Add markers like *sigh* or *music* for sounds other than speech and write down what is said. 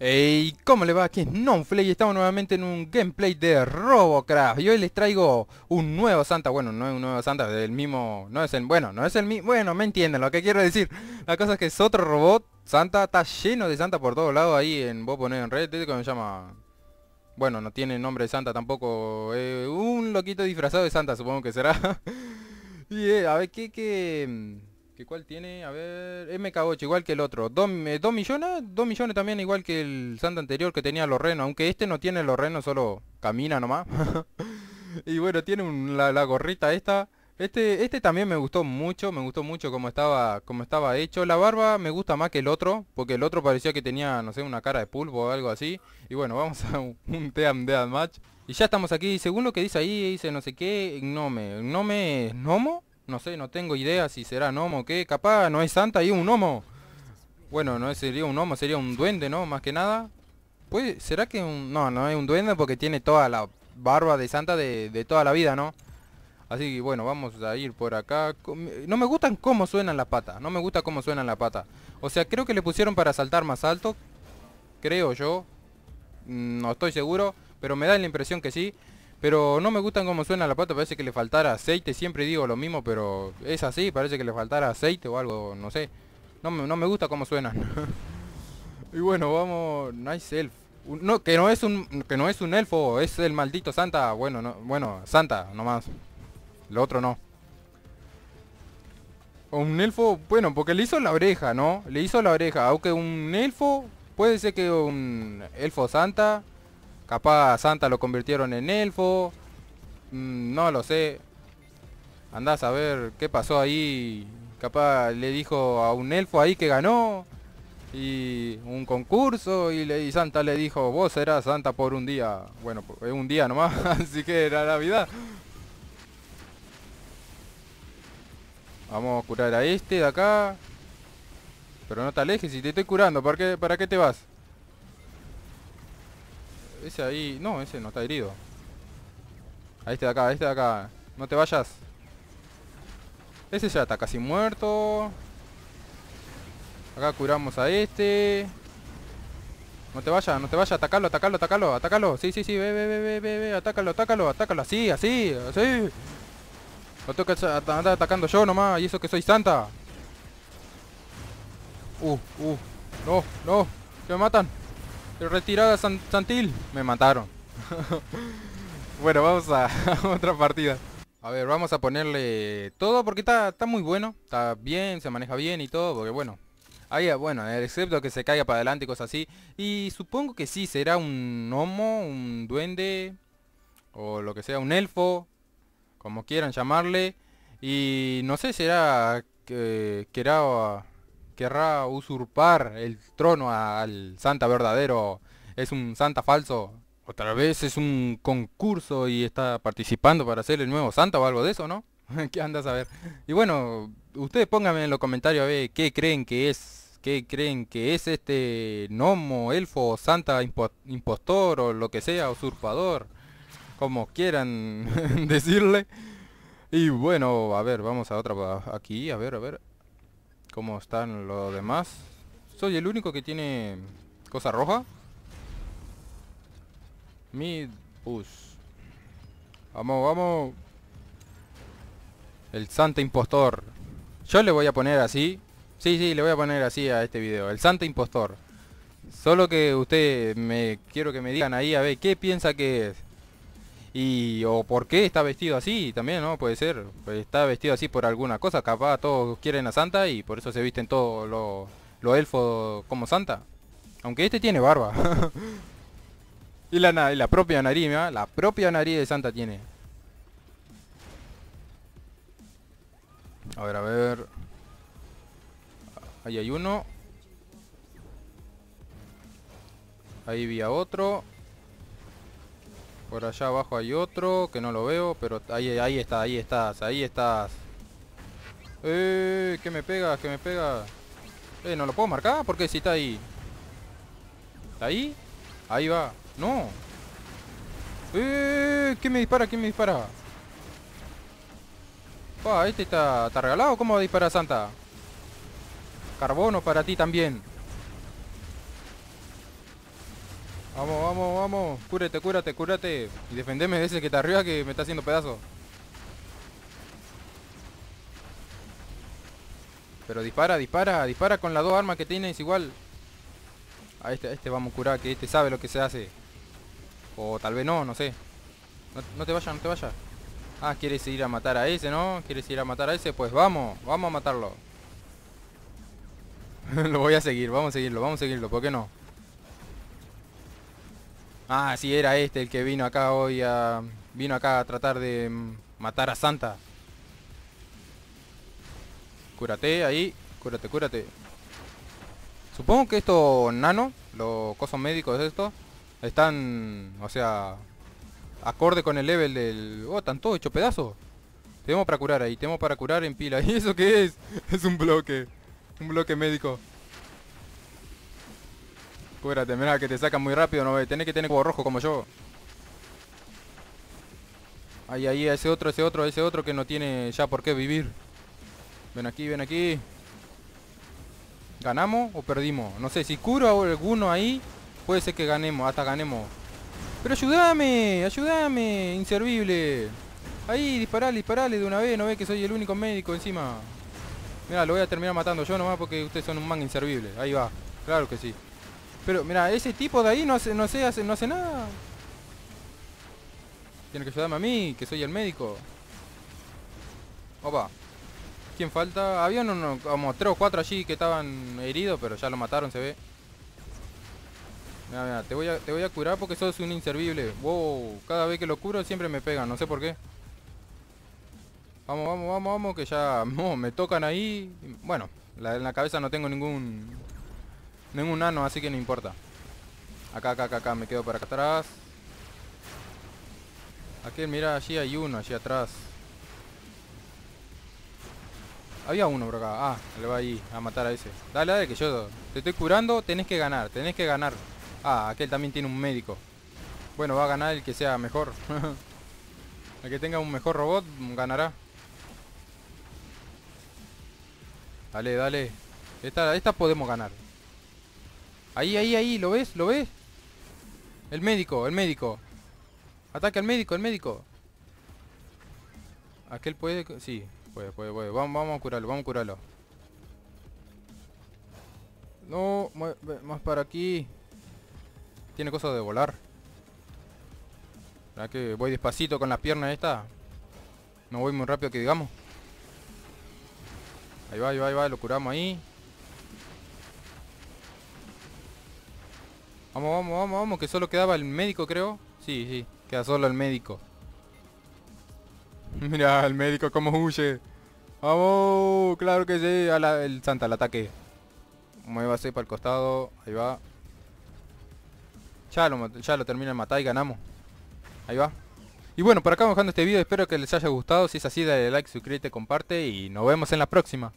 Hey, ¿cómo le va? Aquí es Nonflay y estamos nuevamente en un gameplay de Robocraft Y hoy les traigo un nuevo Santa, bueno, no es un nuevo Santa, del mismo, no es el, bueno, no es el mismo, bueno, me entienden lo que quiero decir La cosa es que es otro robot, Santa, está lleno de Santa por todos lados ahí en, vos ponés en red, ¿cómo se llama? Bueno, no tiene nombre de Santa tampoco, eh, un loquito disfrazado de Santa supongo que será *laughs* Y eh, a ver, ¿qué, qué, ¿Qué cuál tiene? A ver... MK8, igual que el otro. Eh, ¿Dos millones, Dos millones también igual que el Santa anterior que tenía los renos. Aunque este no tiene los renos, solo camina nomás. *laughs* y bueno, tiene la, gorrita esta. Este, este también me gustó mucho, me gustó mucho como estaba, como estaba hecho. La barba me gusta más que el otro, porque el otro parecía que tenía, no sé, una cara de pulpo o algo así. Y bueno, vamos a un, Team Match. Y ya estamos aquí, según lo que dice ahí, dice no sé qué, Gnome. ¿Gnome es Gnomo? No sé, no tengo idea si será gnomo o qué. Capaz no es santa y un gnomo. Bueno, no sería un gnomo, sería un duende, ¿no? Más que nada. Pues, ¿será que un... No, no es un duende porque tiene toda la barba de santa de, de toda la vida, ¿no? Así que bueno, vamos a ir por acá. No me gustan cómo suenan las patas. No me gusta cómo suenan las patas. O sea, creo que le pusieron para saltar más alto. Creo yo. Mm, no estoy seguro. Pero me da la impresión que sí. Pero no me gustan como suena la pata, parece que le faltara aceite, siempre digo lo mismo, pero es así, parece que le faltara aceite o algo, no sé. No me, gusta cómo suenan. *laughs* y bueno, vamos, Nice Elf. No, que no es un que no es un elfo, es el maldito Santa, bueno, bueno, Santa nomás. Lo otro no. Un elfo, bueno, porque le hizo la oreja, ¿no? Le hizo la oreja, aunque un elfo puede ser que un elfo Santa Capaz Santa lo convirtieron en elfo. Mm, no lo sé. Andás a ver qué pasó ahí. Capaz le dijo a un elfo ahí que ganó. Y un concurso y, le, di Santa le dijo, vos serás Santa por un día. Bueno, es un día nomás, *laughs* así que era Navidad. Vamos a curar a este de acá. Pero no te alejes, si te estoy curando, ¿para qué, para qué te vas? Ese ahí... No, ese no, está herido. A este de acá, este de acá. No te vayas. Ese ya está casi muerto. Acá curamos a este. No te vayas, no te vayas. Atacalo, atacalo, atacalo, atacalo. Sí, sí, sí, ve, ve, ve, ve, ve, Atacalo, atacalo, atacalo. Así, así, así. Lo tengo que andar atacando yo nomás. Y eso que soy santa. Uh, uh. No, no. Que me matan. Retirada Santil. Me mataron. *laughs* bueno, vamos a, *laughs* otra partida. A ver, vamos a ponerle todo porque está, muy bueno. Está bien, se maneja bien y todo. Porque bueno, ahí bueno, excepto que se caiga para adelante y cosas así. Y supongo que sí, será un gnomo, un duende o lo que sea, un elfo, como quieran llamarle. Y no sé, será que, eh, que era querrá usurpar el trono al santa verdadero. Es un santa falso. Otra vez es un concurso y está participando para ser el nuevo santa o algo de eso, ¿no? *laughs* ¿Qué andas a ver? Y bueno, ustedes pónganme en los comentarios a ver qué creen que es. ¿Qué creen que es este gnomo, elfo, santa, impostor o lo que sea, usurpador? Como quieran *laughs* decirle. Y bueno, a ver, vamos a otra aquí, a ver, a ver cómo están los demás. Soy el único que tiene cosa roja. Mid Us Vamos, vamos. El santo impostor. Yo le voy a poner así. Sí, sí, le voy a poner así a este video. El santo impostor. Solo que usted me quiero que me digan ahí a ver qué piensa que es. Y o por qué está vestido así también, ¿no? Puede ser. está vestido así por alguna cosa. Capaz todos quieren a Santa y por eso se visten todos los elfos como Santa. Aunque este tiene barba. *laughs* y, la, propia nariz, ¿eh? La propia nariz de Santa tiene. A ver, a ver. Ahí hay uno. Ahí había otro. Por allá abajo hay otro que no lo veo, pero ahí, ahí está, ahí estás, ahí estás. ¡Eh! ¿Qué me pega? ¿Qué me pega? Eh, ¿no lo puedo marcar? ¿Por qué si está ahí? ¿Está ahí? Ahí va. ¡No! ¡Eh! ¿Qué me dispara? ¿Qué me dispara? este está, está regalado. ¿Cómo dispara Santa? Carbono para ti también. Vamos, vamos, vamos. Cúrate, cúrate, cúrate. Y defendeme de ese que está arriba que me está haciendo pedazo. Pero dispara, dispara, dispara con las dos armas que tienes igual. A este, este vamos a curar, que este sabe lo que se hace. O tal vez no, no sé. No, te vayas, no te vayas. Ah, quieres ir a matar a ese, ¿no? ¿Quieres ir a matar a ese? Pues vamos, vamos a matarlo. *laughs* lo voy a seguir, vamos a seguirlo, vamos a seguirlo, ¿por qué no? Ah, sí, era este el que vino acá hoy a... Vino acá a tratar de matar a Santa. Cúrate ahí. Cúrate, cúrate. Supongo que estos nano, los cosos médicos estos, están, o sea, acorde con el level del... Oh, están todos hechos pedazos. Tenemos para curar ahí, tenemos para curar en pila. *laughs* ¿Y eso qué es? Es un bloque. Un bloque médico. Cúrate, mira que te sacan muy rápido, no tenés que tener cubo rojo como yo. Ahí, ahí, ese otro, ese otro, ese otro que no tiene ya por qué vivir. Ven aquí, ven aquí. ¿Ganamos o perdimos? No sé, si curo a alguno ahí, puede ser que ganemos, hasta ganemos. Pero ayúdame, ayúdame, inservible. Ahí, disparale, disparale de una vez, no ve que soy el único médico encima. Mira, lo voy a terminar matando yo nomás porque ustedes son un man inservible. Ahí va, claro que sí. Pero, mira, ese tipo de ahí no hace, no sé no hace nada. Tiene que ayudarme a mí, que soy el médico. Opa. ¿Quién falta? Había uno, como tres o cuatro allí que estaban heridos, pero ya lo mataron, se ve. Mira, mira, te voy a, curar porque sos un inservible. Wow, cada vez que lo curo siempre me pegan, no sé por qué. Vamos, vamos, vamos, vamos, que ya *laughs* me tocan ahí. Bueno, en la cabeza no tengo ningún no en un nano, así que no importa. Acá, acá, acá, acá. Me quedo para acá atrás. Aquel, mira, allí hay uno, allí atrás. Había uno por acá. Ah, le va ir a matar a ese. Dale, dale, que yo te estoy curando. Tenés que ganar, tenés que ganar. Ah, aquel también tiene un médico. Bueno, va a ganar el que sea mejor. *laughs* el que tenga un mejor robot ganará. Dale, dale. Esta, esta podemos ganar. Ahí, ahí, ahí, ¿lo ves? ¿Lo ves? El médico, el médico. Ataque al médico, el médico. Aquel puede... Sí, puede, puede, puede. Vamos, vamos a curarlo, vamos a curarlo. No, más para aquí. Tiene cosas de volar. que voy despacito con las piernas esta? No voy muy rápido que digamos. Ahí va, ahí va, ahí va, lo curamos ahí. Vamos, vamos, vamos, vamos, que solo quedaba el médico, creo. Sí, sí, queda solo el médico. *laughs* Mira, el médico como huye. Vamos, claro que sí. el Santa, al ataque. ser para el costado. Ahí va. Ya lo, ya lo termina de matar y ganamos. Ahí va. Y bueno, por acá vamos dejando este video. Espero que les haya gustado. Si es así, dale like, suscríbete, comparte. Y nos vemos en la próxima.